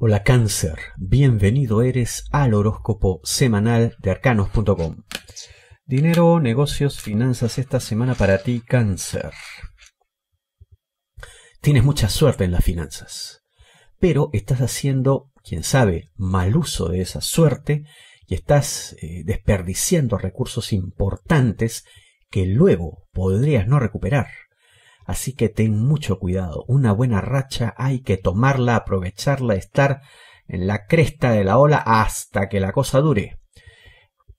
Hola cáncer, bienvenido eres al horóscopo semanal de arcanos.com. Dinero, negocios, finanzas esta semana para ti cáncer. Tienes mucha suerte en las finanzas, pero estás haciendo, quién sabe, mal uso de esa suerte y estás eh, desperdiciando recursos importantes que luego podrías no recuperar. Así que ten mucho cuidado. Una buena racha hay que tomarla, aprovecharla, estar en la cresta de la ola hasta que la cosa dure.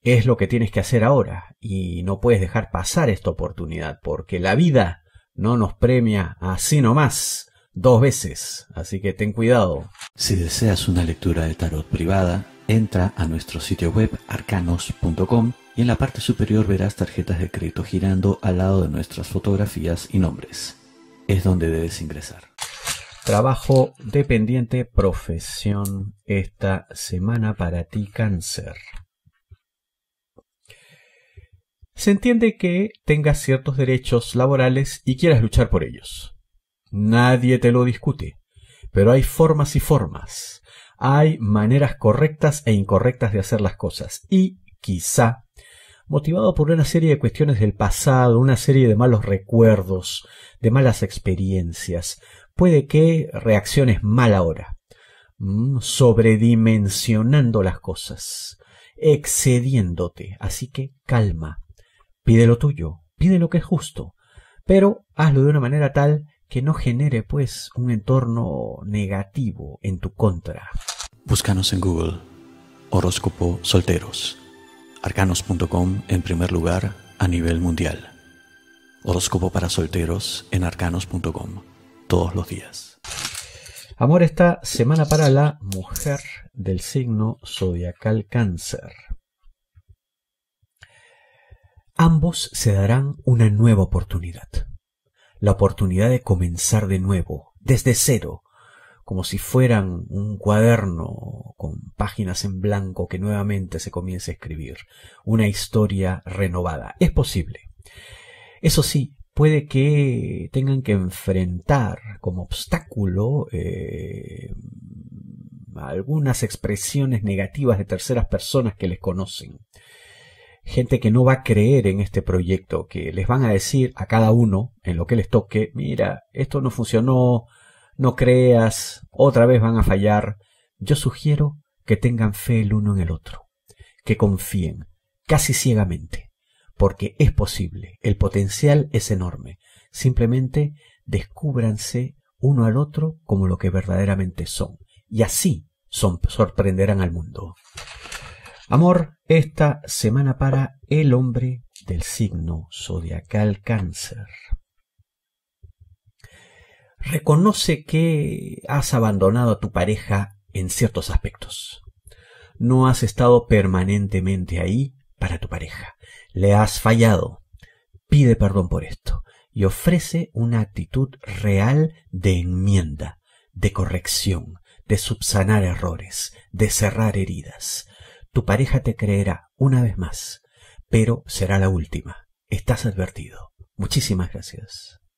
Es lo que tienes que hacer ahora y no puedes dejar pasar esta oportunidad porque la vida no nos premia así nomás dos veces. Así que ten cuidado. Si deseas una lectura de tarot privada, Entra a nuestro sitio web arcanos.com y en la parte superior verás tarjetas de crédito girando al lado de nuestras fotografías y nombres. Es donde debes ingresar. Trabajo dependiente, profesión esta semana para ti cáncer. Se entiende que tengas ciertos derechos laborales y quieras luchar por ellos. Nadie te lo discute, pero hay formas y formas. Hay maneras correctas e incorrectas de hacer las cosas y quizá motivado por una serie de cuestiones del pasado, una serie de malos recuerdos, de malas experiencias. Puede que reacciones mal ahora, mm, sobredimensionando las cosas, excediéndote. Así que calma, pide lo tuyo, pide lo que es justo, pero hazlo de una manera tal que no genere pues un entorno negativo en tu contra. Búscanos en Google, horóscopo solteros, arcanos.com en primer lugar a nivel mundial. Horóscopo para solteros en arcanos.com todos los días. Amor, esta semana para la mujer del signo zodiacal cáncer. Ambos se darán una nueva oportunidad la oportunidad de comenzar de nuevo, desde cero, como si fueran un cuaderno con páginas en blanco que nuevamente se comience a escribir, una historia renovada. Es posible. Eso sí, puede que tengan que enfrentar como obstáculo eh, algunas expresiones negativas de terceras personas que les conocen gente que no va a creer en este proyecto, que les van a decir a cada uno en lo que les toque, mira, esto no funcionó, no creas, otra vez van a fallar. Yo sugiero que tengan fe el uno en el otro, que confíen casi ciegamente, porque es posible, el potencial es enorme. Simplemente descúbranse uno al otro como lo que verdaderamente son, y así sorprenderán al mundo. Amor, esta semana para el hombre del signo zodiacal cáncer. Reconoce que has abandonado a tu pareja en ciertos aspectos. No has estado permanentemente ahí para tu pareja. Le has fallado. Pide perdón por esto y ofrece una actitud real de enmienda, de corrección, de subsanar errores, de cerrar heridas, tu pareja te creerá una vez más, pero será la última. Estás advertido. Muchísimas gracias.